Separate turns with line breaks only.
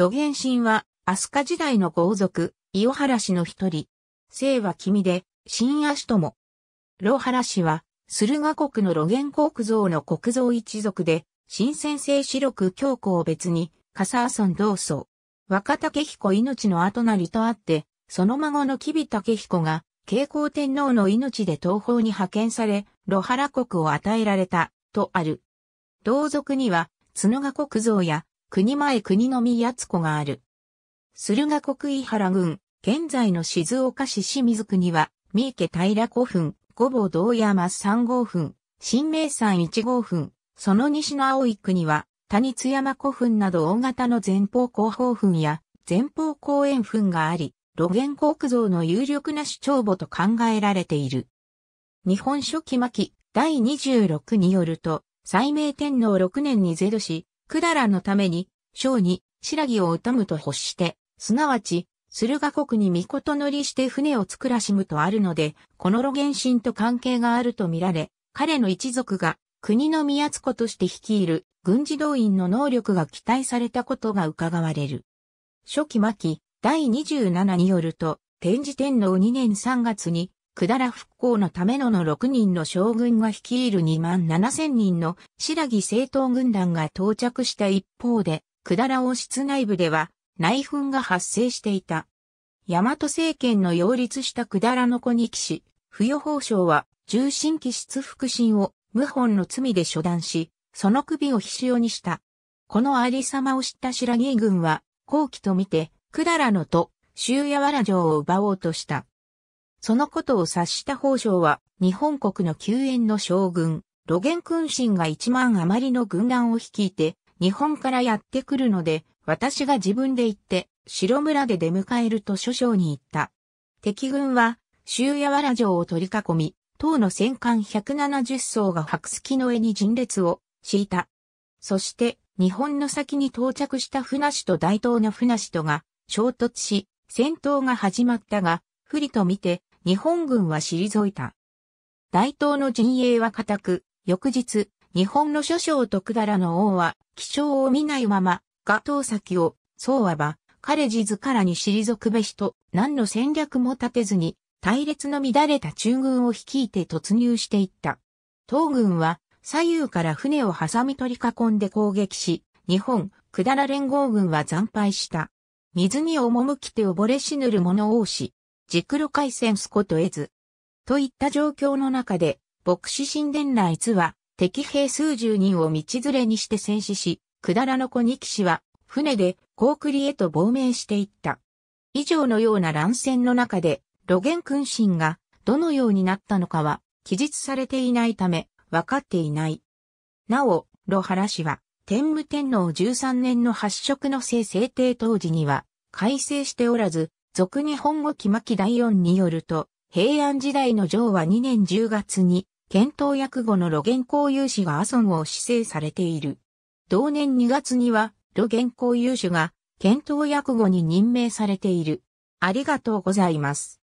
露元神は、飛鳥時代の豪族、伊予原氏の一人。姓は君で、新足とも。露原氏は、駿河国の露元国像の国像一族で、新先性四六教皇別に、笠麻村同祖。若竹彦命の後なりとあって、その孫の吉備竹彦が、慶光天皇の命で東方に派遣され、露原国を与えられた、とある。同族には、角賀国像や、国前国の宮津湖がある。駿河国井原郡、現在の静岡市清水区には、三池平古墳、五坊堂山三号墳、新名山一号墳、その西の青い区には、谷津山古墳など大型の前方後方墳や前方後円墳があり、露原国像の有力な主張母と考えられている。日本書紀末期第26によると、西明天皇6年にゼドし、だらのために、章に、白木を疎むと欲して、すなわち、駿河国に御乗りして船を作らしむとあるので、この露言神と関係があるとみられ、彼の一族が国の宮津子として率いる軍事動員の能力が期待されたことが伺われる。初期末期第27によると、天智天皇2年3月に百済復興のためのの6人の将軍が率いる2万7千人の白木政党軍団が到着した一方で、百済王室内部では内紛が発生していた。大和政権の擁立した百済の子に騎士、不与法省は、重心騎質。腹心を謀反の罪で処断し、その首を必要にした。このありさまを知った白木軍は、後期とみて、百済のと、周夜原城を奪おうとした。そのことを察した法条は、日本国の救援の将軍、露玄君臣が一万余りの軍団を率いて、日本からやってくるので、私が自分で行って、城村で出迎えると諸将に言った。敵軍は、周夜原城を取り囲み、唐の戦艦170艘が白月の絵に陣列を敷いた。そして、日本の先に到着した船師と大東の船師とが衝突し、戦闘が始まったが、不利と見て、日本軍は退いた。大東の陣営は固く、翌日、日本の諸将徳田らの王は、気象を見ないまま、ト頭先を、そうはば、彼自らに退くべしと、何の戦略も立てずに、隊列の乱れた中軍を率いて突入していった。東軍は、左右から船を挟み取り囲んで攻撃し、日本、百済連合軍は惨敗した。水に赴きて溺れ死ぬる者多し、軸路回線スコトエズ。といった状況の中で、牧師神殿内図は、敵兵数十人を道連れにして戦死し、くだらの子二騎士は、船で、高栗へと亡命していった。以上のような乱戦の中で、露玄君臣が、どのようになったのかは、記述されていないため、わかっていない。なお、露原氏は、天武天皇13年の発色の聖制定当時には、改正しておらず、俗日本語木巻第四によると、平安時代の上は2年10月に、検討役後の露原公有志が阿孫を指定されている。同年2月には、露原公有志が検討役後に任命されている。ありがとうございます。